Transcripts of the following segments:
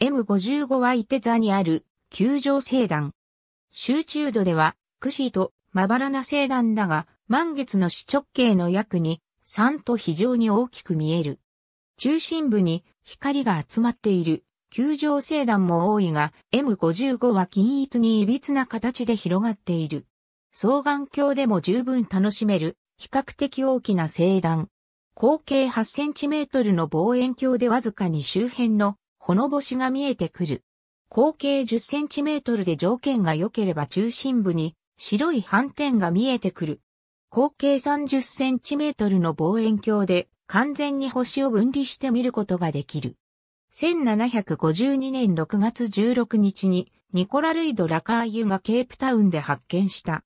M55 はいて座にある、球状星団。集中度では、くしとまばらな星団だが、満月の主直径の約に、3と非常に大きく見える。中心部に光が集まっている、球状星団も多いが、M55 は均一に歪な形で広がっている。双眼鏡でも十分楽しめる、比較的大きな星団。口径8センチメートルの望遠鏡でわずかに周辺のこの星が見えてくる。口径10センチメートルで条件が良ければ中心部に白い斑点が見えてくる。口径30センチメートルの望遠鏡で完全に星を分離して見ることができる。1752年6月16日にニコラ・ルイド・ラカーユがケープタウンで発見した。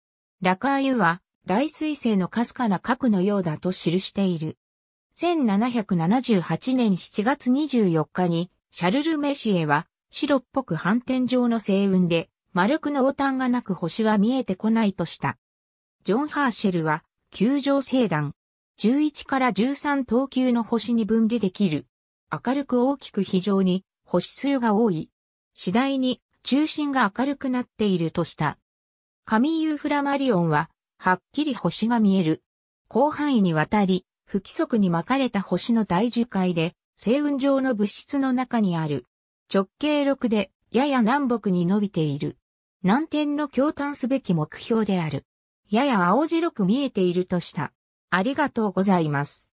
ラカーユは大彗星のかすかな核のようだと記している。1778年7月24日にシャルル・メシエは、白っぽく反転状の星雲で、丸くの横端がなく星は見えてこないとした。ジョン・ハーシェルは、球状星団、11から13等級の星に分離できる。明るく大きく非常に、星数が多い。次第に、中心が明るくなっているとした。カミーユ・フラマリオンは、はっきり星が見える。広範囲にわたり、不規則に巻かれた星の大樹海で、星雲状の物質の中にある。直径6で、やや南北に伸びている。南天の共嘆すべき目標である。やや青白く見えているとした。ありがとうございます。